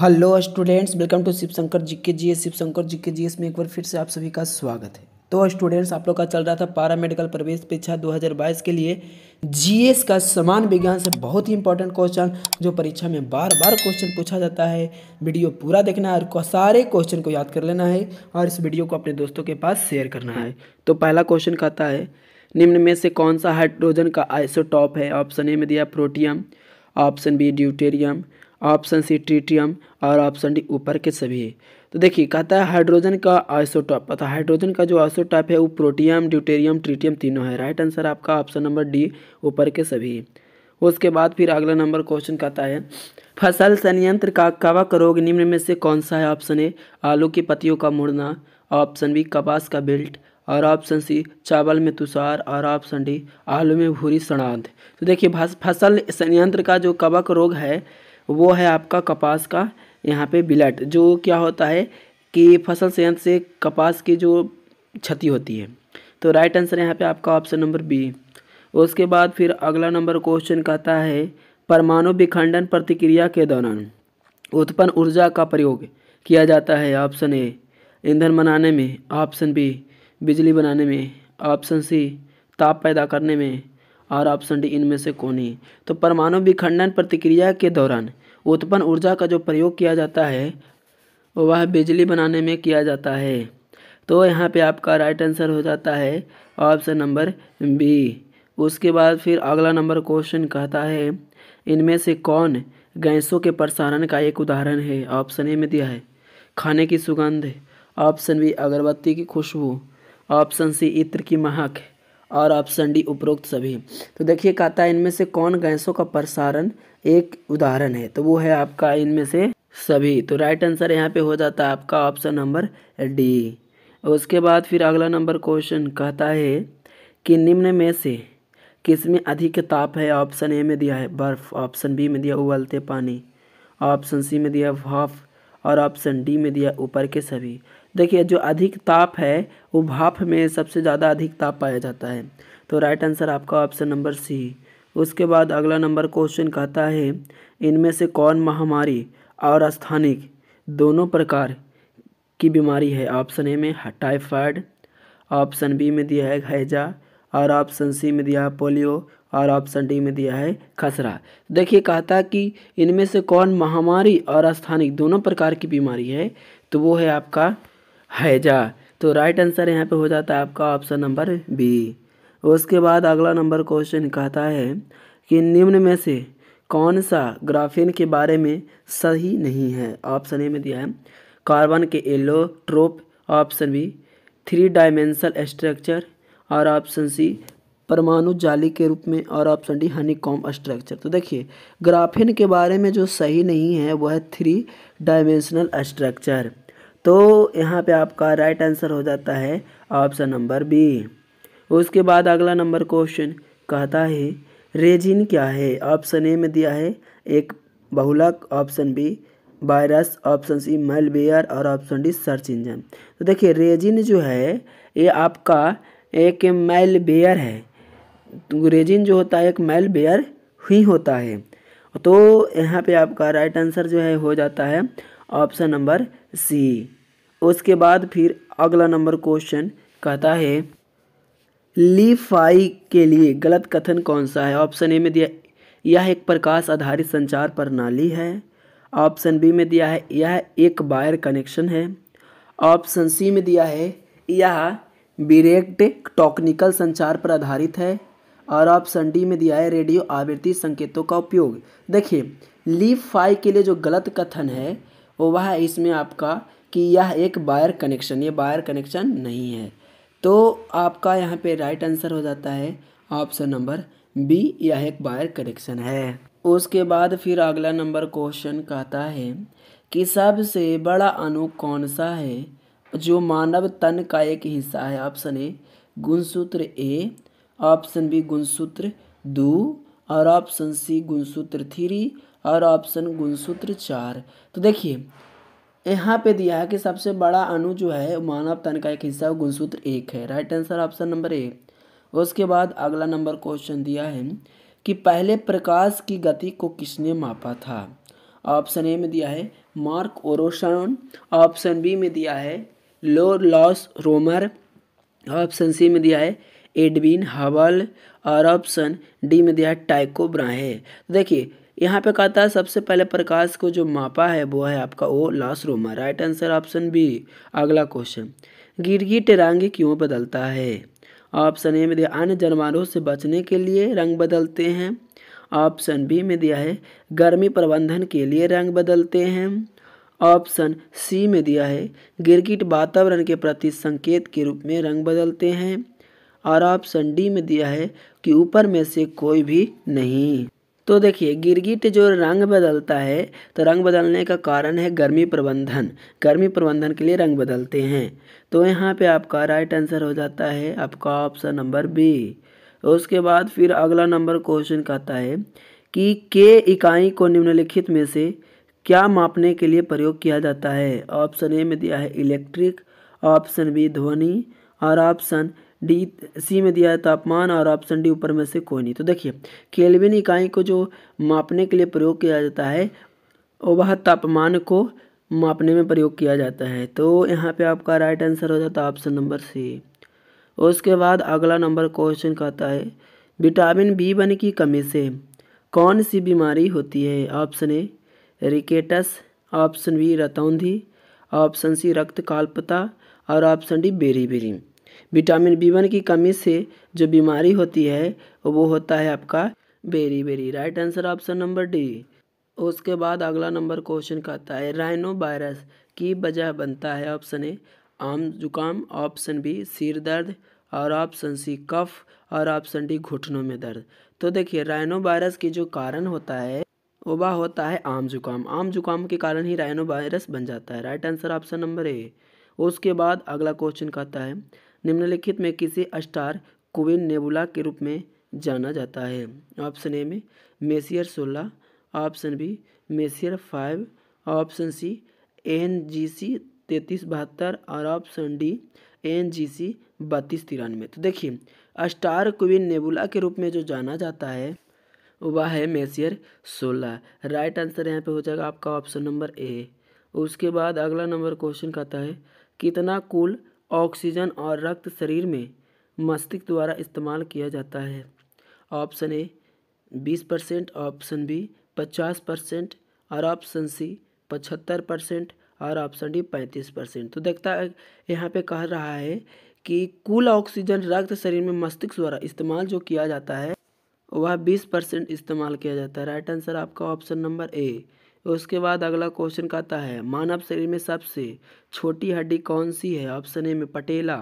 hello students welcome to Shivshankar G K G S Shivshankar G K G S में एक बार फिर से आप सभी का स्वागत है तो स्टूडेंट्स आप लोग का चल रहा था पारा मेडिकल प्रवेश परीक्षा 2022 के लिए जीएस का समान विज्ञान से बहुत ही इंपॉर्टेंट क्वेश्चन जो परीक्षा में बार बार क्वेश्चन पूछा जाता है वीडियो पूरा देखना है और सारे क्वेश्चन को याद कर लेना है और इस वीडियो को अपने दोस्तों के पास शेयर करना है तो पहला क्वेश्चन कहता है निम्न में से कौन सा हाइड्रोजन का आइसोटॉप है ऑप्शन ए में दिया protium option B deuterium option C tritium और ऑप्शन डी ऊपर के सभी तो देखिए कहता है हाइड्रोजन का आइसोटॉप अतः हाइड्रोजन का जो आइसोटॉप है वो प्रोटियम ड्यूटेरियम ट्रीटियम तीनों है राइट आंसर आपका ऑप्शन नंबर डी ऊपर के सभी उसके बाद फिर अगला नंबर क्वेश्चन कहता है फसल संयंत्र का कवक रोग निम्न में से कौन सा है ऑप्शन ए आलू की पत्तियों का मुड़ना ऑप्शन बी कपास का बेल्ट और ऑप्शन सी चावल में तुषार और ऑप्शन डी आलू में भूरी सड़ांध तो देखिए फसल संयंत्र का जो कवक रोग है वो है आपका कपास का यहाँ पे बिलट जो क्या होता है कि फसल संयंत्र से कपास की जो क्षति होती है तो राइट आंसर यहाँ पे आपका ऑप्शन नंबर बी उसके बाद फिर अगला नंबर क्वेश्चन कहता है परमाणु विखंडन प्रतिक्रिया के दौरान उत्पन्न ऊर्जा का प्रयोग किया जाता है ऑप्शन ए ईंधन बनाने में ऑप्शन बी बिजली बनाने में ऑप्शन सी ताप पैदा करने में और ऑप्शन डी इनमें से कौन ही तो परमाणु विखंडन प्रतिक्रिया के दौरान उत्पन्न ऊर्जा का जो प्रयोग किया जाता है वह बिजली बनाने में किया जाता है तो यहाँ पे आपका राइट आंसर हो जाता है ऑप्शन नंबर बी उसके बाद फिर अगला नंबर क्वेश्चन कहता है इनमें से कौन गैसों के प्रसारण का एक उदाहरण है ऑप्शन ए में दिया है खाने की सुगंध ऑप्शन बी अगरबत्ती की खुशबू ऑप्शन सी इत्र की महक और ऑप्शन डी उपरोक्त सभी तो देखिए कहता है इनमें से कौन गैसों का प्रसारण एक उदाहरण है तो वो है आपका इनमें से सभी तो राइट आंसर यहाँ पे हो जाता है आपका ऑप्शन नंबर डी उसके बाद फिर अगला नंबर क्वेश्चन कहता है कि निम्न में से किस में अधिक ताप है ऑप्शन ए में दिया है बर्फ़ ऑप्शन बी में दिया उबलते पानी ऑप्शन सी में दिया भाफ और ऑप्शन डी में दिया ऊपर के सभी देखिए जो अधिक ताप है वो भाप में सबसे ज़्यादा अधिक ताप पाया जाता है तो राइट आंसर आपका ऑप्शन नंबर सी उसके बाद अगला नंबर क्वेश्चन कहता है इनमें से कौन महामारी और स्थानिक दोनों प्रकार की बीमारी है ऑप्शन ए में टाइफाइड ऑप्शन बी में दिया है हैजा और ऑप्शन सी में दिया है पोलियो और ऑप्शन डी में दिया है खसरा देखिए कहता कि इनमें से कौन महामारी और स्थानिक दोनों प्रकार की बीमारी है तो वो है आपका हैजा तो राइट आंसर यहाँ पे हो जाता है आपका ऑप्शन नंबर बी उसके बाद अगला नंबर क्वेश्चन कहता है कि निम्न में से कौन सा ग्राफीन के बारे में सही नहीं है ऑप्शन ए में दिया है कार्बन के allotrope option B three dimensional structure और ऑप्शन सी परमाणु जाली के रूप में और ऑप्शन डी कॉम स्ट्रक्चर तो देखिए ग्राफिन के बारे में जो सही नहीं है वह है थ्री डायमेंशनल स्ट्रक्चर तो यहाँ पे आपका राइट आंसर हो जाता है ऑप्शन नंबर बी उसके बाद अगला नंबर क्वेश्चन कहता है रेजिन क्या है ऑप्शन ए में दिया है एक बहुलक option B virus option C malware और ऑप्शन डी सर्च इंजन तो देखिए रेजिन जो है ये आपका एक मेलवेयर है रेजिन जो होता है एक मेलवेयर ही होता है तो यहाँ पे आपका राइट आंसर जो है हो जाता है ऑप्शन नंबर सी उसके बाद फिर अगला नंबर क्वेश्चन कहता है ली फाई के लिए गलत कथन कौन सा है ऑप्शन ए में दिया यह एक प्रकाश आधारित संचार प्रणाली है ऑप्शन बी में दिया है यह एक वायर कनेक्शन है ऑप्शन सी में दिया है यह बिरेक्ट टॉक्निकल संचार पर आधारित है और ऑप्शन डी में दिया है रेडियो आवृत्ति संकेतों का उपयोग देखिए ली फाई के लिए जो गलत कथन है वह है इसमें आपका कि यह एक वायर कनेक्शन ये वायर कनेक्शन नहीं है तो आपका यहाँ पे राइट आंसर हो जाता है ऑप्शन नंबर बी यह एक वायर कनेक्शन है उसके बाद फिर अगला नंबर क्वेश्चन कहता है कि सबसे बड़ा अणु कौन सा है जो मानव तन का एक हिस्सा है ऑप्शन ए गुणसूत्र ए ऑप्शन बी गुणसूत्र दो और ऑप्शन सी गुणसूत्र थ्री और ऑप्शन गुणसूत्र चार तो देखिए यहाँ पे दिया है कि सबसे बड़ा अणु जो है मानव तन का एक हिस्सा गुणसूत्र एक है right answer option number A उसके बाद अगला नंबर क्वेश्चन दिया है कि पहले प्रकाश की गति को किसने मापा था ऑप्शन ए में दिया है मार्क ओरोशन ऑप्शन बी में दिया है लो लॉस रोमर ऑप्शन सी में दिया है एडविन हबल और ऑप्शन डी में दिया है टाइको ब्राहे तो देखिए यहाँ पे कहता है सबसे पहले प्रकाश को जो मापा है वो है आपका aroma right answer option B अगला क्वेश्चन गिरगिट रंग क्यों बदलता है ऑप्शन ए में दिया अन्य जानवरों से बचने के लिए रंग बदलते हैं ऑप्शन बी में दिया है गर्मी प्रबंधन के लिए रंग बदलते हैं ऑप्शन सी में दिया है गिरगिट वातावरण के प्रति संकेत के रूप में रंग बदलते हैं और ऑप्शन डी में दिया है कि ऊपर में से कोई भी नहीं तो देखिए गिरगिट जो रंग बदलता है तो रंग बदलने का कारण है गर्मी प्रबंधन गर्मी प्रबंधन के लिए रंग बदलते हैं तो यहाँ पे आपका राइट आंसर हो जाता है आपका ऑप्शन नंबर बी उसके बाद फिर अगला नंबर क्वेश्चन कहता है कि के इकाई को निम्नलिखित में से क्या मापने के लिए प्रयोग किया जाता है ऑप्शन ए में दिया है इलेक्ट्रिक ऑप्शन बी ध्वनि और ऑप्शन डी सी में दिया है तापमान और ऑप्शन डी ऊपर में से कोई नहीं तो देखिए केल्विन इकाई को जो मापने के लिए प्रयोग किया जाता है वह तापमान को मापने में प्रयोग किया जाता है तो यहाँ पे आपका राइट आंसर हो जाता है ऑप्शन नंबर सी उसके बाद अगला नंबर क्वेश्चन कहता है विटामिन बी वन की कमी से कौन सी बीमारी होती है option A rickets option B रतौंधी ऑप्शन सी रक्त और option D beriberi vitamin B one की कमी से जो बीमारी होती है वो होता है आपका beriberi right answer option number D उसके बाद अगला नंबर क्वेश्चन का आता है राइनो वायरस की वजह बनता है ऑप्शन ए आम जुकाम ऑप्शन बी सिर दर्द और ऑप्शन सी कफ और ऑप्शन डी घुटनों में दर्द तो देखिए राइनो वायरस की जो कारण होता है वह होता है आम जुकाम आम जुकाम के कारण ही राइनो वायरस बन जाता है right answer option number A उसके बाद अगला क्वेश्चन कहता है निम्नलिखित में किसे स्टार कोविन नेबुला के रूप में जाना जाता है ऑप्शन ए में मेसियर सोलह option B Messier five option C N G C तैतीस बहत्तर और option D N G C बत्तीस तिरानवे तो देखिए स्टार क्वीन नेबुला के रूप में जो जाना जाता है वह है मेसियर सोलह राइट आंसर यहाँ पे हो जाएगा आपका ऑप्शन नंबर ए उसके बाद अगला नंबर क्वेश्चन कहता है कितना कुल ऑक्सीजन और रक्त शरीर में मस्तिष्क द्वारा इस्तेमाल किया जाता है ऑप्शन ए बीस परसेंट ऑप्शन बी पचास परसेंट और ऑप्शन सी पचहत्तर परसेंट और ऑप्शन डी पैंतीस परसेंट तो देखता है यहाँ पे कह रहा है कि कुल ऑक्सीजन रक्त शरीर में मस्तिष्क द्वारा इस्तेमाल जो किया जाता है वह बीस परसेंट इस्तेमाल किया जाता है राइट आंसर आपका ऑप्शन नंबर ए उसके बाद अगला क्वेश्चन कहता है मानव शरीर में सबसे छोटी हड्डी कौन सी है ऑप्शन ए में पटेला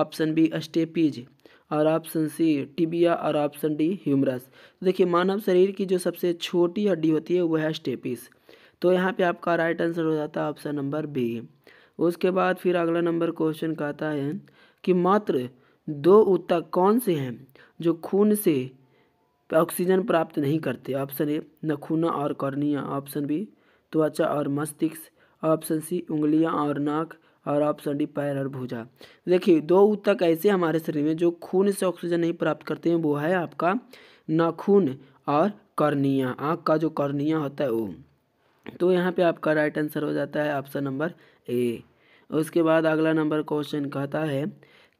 ऑप्शन बी अस्टेपीज और ऑप्शन सी टिबिया और ऑप्शन डी ह्यूमरस तो देखिए मानव शरीर की जो सबसे छोटी हड्डी होती है वह है स्टेपिस तो यहाँ पे आपका राइट आंसर हो जाता है ऑप्शन नंबर बी उसके बाद फिर अगला नंबर क्वेश्चन कहता है कि मात्र दो उत्तक कौन से हैं जो खून से ऑक्सीजन प्राप्त नहीं करते ऑप्शन ए नखूना और कर्निया ऑप्शन बी त्वचा और मस्तिष्क ऑप्शन सी उंगलियां और नाक और ऑप्शन डी पैर और भुजा देखिए दो ऊतक ऐसे हमारे शरीर में जो खून से ऑक्सीजन नहीं प्राप्त करते हैं वो है आपका नाखून और कर्निया आँख का जो कर्निया होता है वो तो यहाँ पे आपका राइट आंसर हो जाता है ऑप्शन नंबर ए उसके बाद अगला नंबर क्वेश्चन कहता है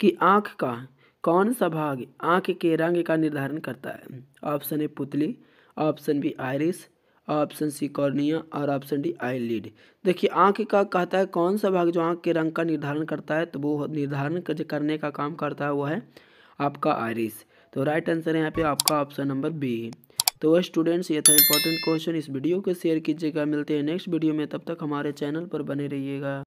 कि आँख का कौन सा भाग आँख के रंग का निर्धारण करता है ऑप्शन ए पुतली option B iris option C cornea और ऑप्शन डी आई लीड देखिए आँख का कहता है कौन सा भाग जो आँख के रंग का निर्धारण करता है तो वो निर्धारण करने का काम करता है वो है आपका आयरिस तो राइट आंसर है यहाँ पे आपका ऑप्शन नंबर बी तो वह स्टूडेंट्स ये था इंपॉर्टेंट क्वेश्चन इस वीडियो को शेयर कीजिएगा मिलते हैं नेक्स्ट वीडियो में तब तक हमारे चैनल पर बने रहिएगा